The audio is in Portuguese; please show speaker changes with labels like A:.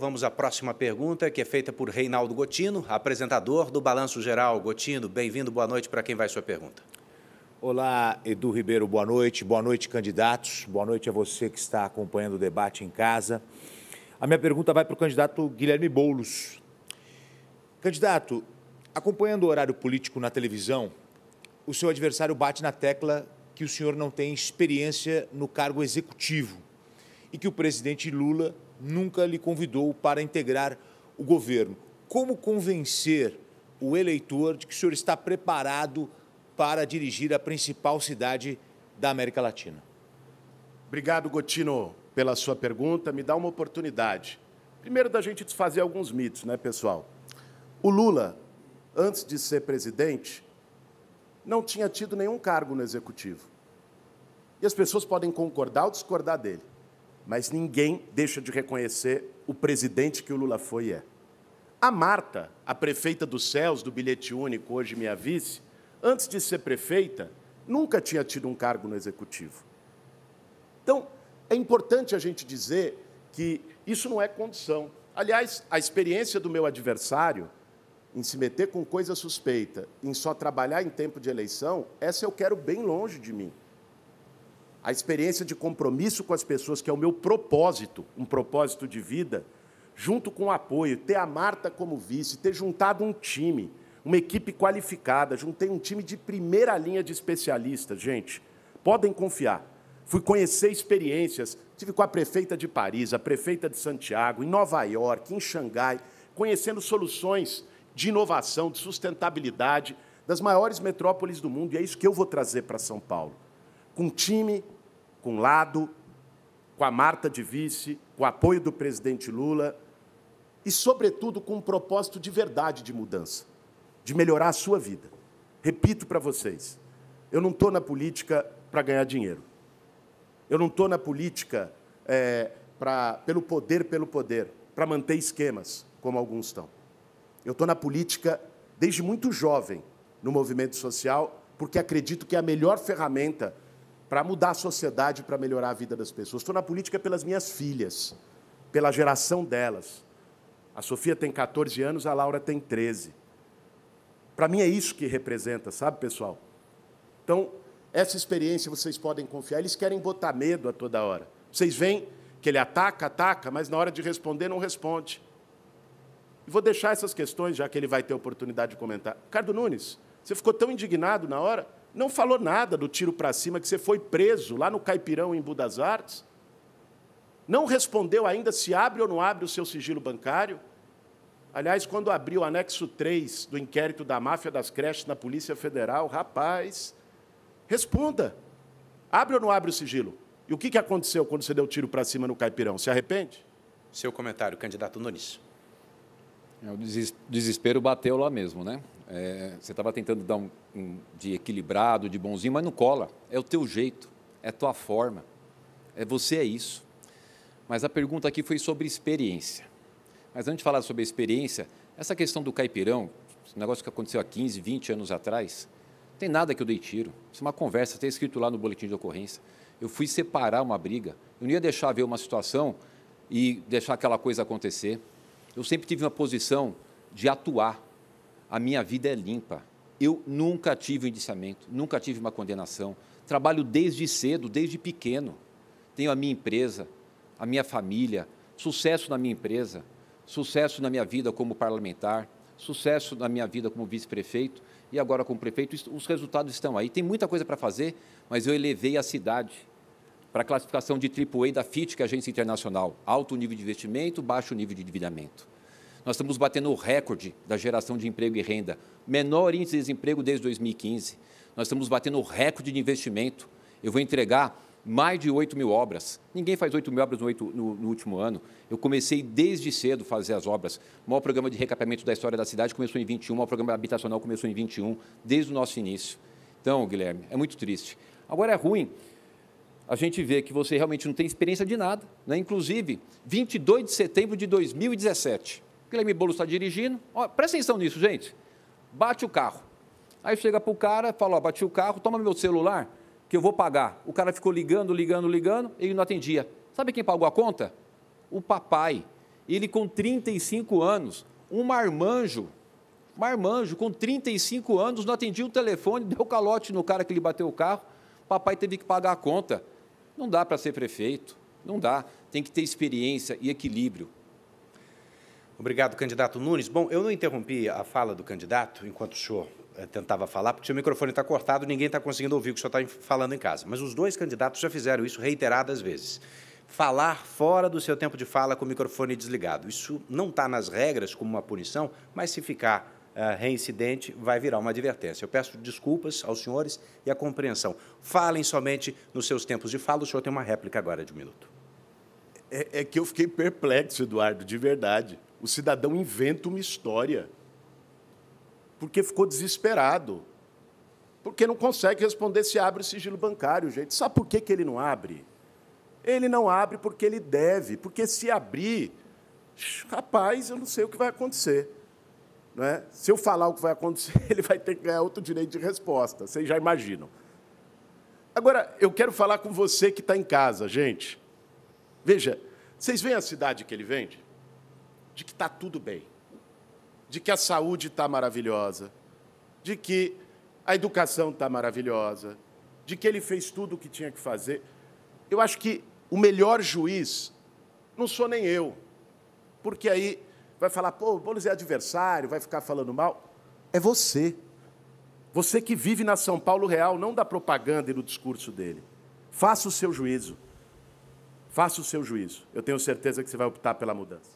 A: Vamos à próxima pergunta, que é feita por Reinaldo Gotino, apresentador do Balanço Geral. Gotino, bem-vindo, boa noite para quem vai sua pergunta.
B: Olá, Edu Ribeiro, boa noite. Boa noite, candidatos. Boa noite a você que está acompanhando o debate em casa. A minha pergunta vai para o candidato Guilherme Boulos. Candidato, acompanhando o horário político na televisão, o seu adversário bate na tecla que o senhor não tem experiência no cargo executivo e que o presidente Lula nunca lhe convidou para integrar o governo. Como convencer o eleitor de que o senhor está preparado para dirigir a principal cidade da América Latina?
C: Obrigado, Gotino, pela sua pergunta. Me dá uma oportunidade. Primeiro, da gente desfazer alguns mitos, né, pessoal? O Lula, antes de ser presidente, não tinha tido nenhum cargo no executivo. E as pessoas podem concordar ou discordar dele. Mas ninguém deixa de reconhecer o presidente que o Lula foi e é. A Marta, a prefeita dos céus do bilhete único, hoje minha vice, antes de ser prefeita, nunca tinha tido um cargo no executivo. Então, é importante a gente dizer que isso não é condição. Aliás, a experiência do meu adversário em se meter com coisa suspeita, em só trabalhar em tempo de eleição, essa eu quero bem longe de mim a experiência de compromisso com as pessoas, que é o meu propósito, um propósito de vida, junto com o apoio, ter a Marta como vice, ter juntado um time, uma equipe qualificada, juntei um time de primeira linha de especialistas, gente. Podem confiar. Fui conhecer experiências, tive com a prefeita de Paris, a prefeita de Santiago, em Nova York, em Xangai, conhecendo soluções de inovação, de sustentabilidade das maiores metrópoles do mundo, e é isso que eu vou trazer para São Paulo. Com time com Lado, com a Marta de vice, com o apoio do presidente Lula e, sobretudo, com um propósito de verdade de mudança, de melhorar a sua vida. Repito para vocês, eu não estou na política para ganhar dinheiro. Eu não estou na política é, pra, pelo poder, pelo poder, para manter esquemas, como alguns estão. Eu estou na política desde muito jovem no movimento social, porque acredito que é a melhor ferramenta para mudar a sociedade, para melhorar a vida das pessoas. Estou na política pelas minhas filhas, pela geração delas. A Sofia tem 14 anos, a Laura tem 13. Para mim é isso que representa, sabe, pessoal? Então, essa experiência vocês podem confiar. Eles querem botar medo a toda hora. Vocês veem que ele ataca, ataca, mas na hora de responder não responde. vou deixar essas questões, já que ele vai ter oportunidade de comentar. Ricardo Nunes, você ficou tão indignado na hora? Não falou nada do tiro para cima que você foi preso lá no Caipirão, em Budas Artes. Não respondeu ainda se abre ou não abre o seu sigilo bancário. Aliás, quando abriu o anexo 3 do inquérito da máfia das creches na Polícia Federal, rapaz, responda. Abre ou não abre o sigilo? E o que aconteceu quando você deu o tiro para cima no Caipirão? Se arrepende? Seu comentário, candidato Nunes.
D: É, o desespero bateu lá mesmo, né? É, você estava tentando dar um, um, de equilibrado, de bonzinho, mas não cola. É o teu jeito, é a tua forma, é você é isso. Mas a pergunta aqui foi sobre experiência. Mas antes de falar sobre a experiência, essa questão do caipirão, esse negócio que aconteceu há 15, 20 anos atrás, tem nada que eu dei tiro. Isso é uma conversa, tem escrito lá no boletim de ocorrência. Eu fui separar uma briga. Eu não ia deixar ver uma situação e deixar aquela coisa acontecer. Eu sempre tive uma posição de atuar, a minha vida é limpa. Eu nunca tive um indiciamento, nunca tive uma condenação. Trabalho desde cedo, desde pequeno. Tenho a minha empresa, a minha família, sucesso na minha empresa, sucesso na minha vida como parlamentar, sucesso na minha vida como vice-prefeito e agora como prefeito. Os resultados estão aí. Tem muita coisa para fazer, mas eu elevei a cidade para a classificação de AAA da FIT, que é a agência internacional. Alto nível de investimento, baixo nível de endividamento. Nós estamos batendo o recorde da geração de emprego e renda. Menor índice de desemprego desde 2015. Nós estamos batendo o recorde de investimento. Eu vou entregar mais de 8 mil obras. Ninguém faz 8 mil obras no, 8, no, no último ano. Eu comecei desde cedo a fazer as obras. O maior programa de recapeamento da história da cidade começou em 21, o maior programa habitacional começou em 21, desde o nosso início. Então, Guilherme, é muito triste. Agora é ruim a gente vê que você realmente não tem experiência de nada, né? inclusive 22 de setembro de 2017. Guilherme é Boulos está dirigindo. Ó, presta atenção nisso, gente. Bate o carro. Aí chega para o cara, fala, ó, bati o carro, toma meu celular, que eu vou pagar. O cara ficou ligando, ligando, ligando, ele não atendia. Sabe quem pagou a conta? O papai. Ele com 35 anos, um marmanjo, marmanjo, com 35 anos, não atendia o telefone, deu calote no cara que lhe bateu o carro, papai teve que pagar a conta. Não dá para ser prefeito, não dá. Tem que ter experiência e equilíbrio.
A: Obrigado, candidato Nunes. Bom, eu não interrompi a fala do candidato enquanto o senhor eh, tentava falar, porque seu microfone está cortado, ninguém está conseguindo ouvir o que o senhor está falando em casa. Mas os dois candidatos já fizeram isso reiteradas vezes. Falar fora do seu tempo de fala com o microfone desligado. Isso não está nas regras como uma punição, mas se ficar Uh, reincidente vai virar uma advertência. Eu peço desculpas aos senhores e a compreensão. Falem somente nos seus tempos de fala.
C: O senhor tem uma réplica agora de um minuto. É, é que eu fiquei perplexo, Eduardo, de verdade. O cidadão inventa uma história porque ficou desesperado, porque não consegue responder se abre o sigilo bancário, gente. Sabe por que, que ele não abre? Ele não abre porque ele deve, porque se abrir, rapaz, eu não sei o que vai acontecer. Não é? Se eu falar o que vai acontecer, ele vai ter que ganhar outro direito de resposta, vocês já imaginam. Agora, eu quero falar com você que está em casa, gente. Veja, vocês veem a cidade que ele vende? de que está tudo bem, de que a saúde está maravilhosa, de que a educação está maravilhosa, de que ele fez tudo o que tinha que fazer. Eu acho que o melhor juiz não sou nem eu, porque aí vai falar, pô, o Boulos é adversário, vai ficar falando mal. É você. Você que vive na São Paulo real, não da propaganda e do discurso dele. Faça o seu juízo. Faça o seu juízo. Eu tenho certeza que você vai optar pela mudança.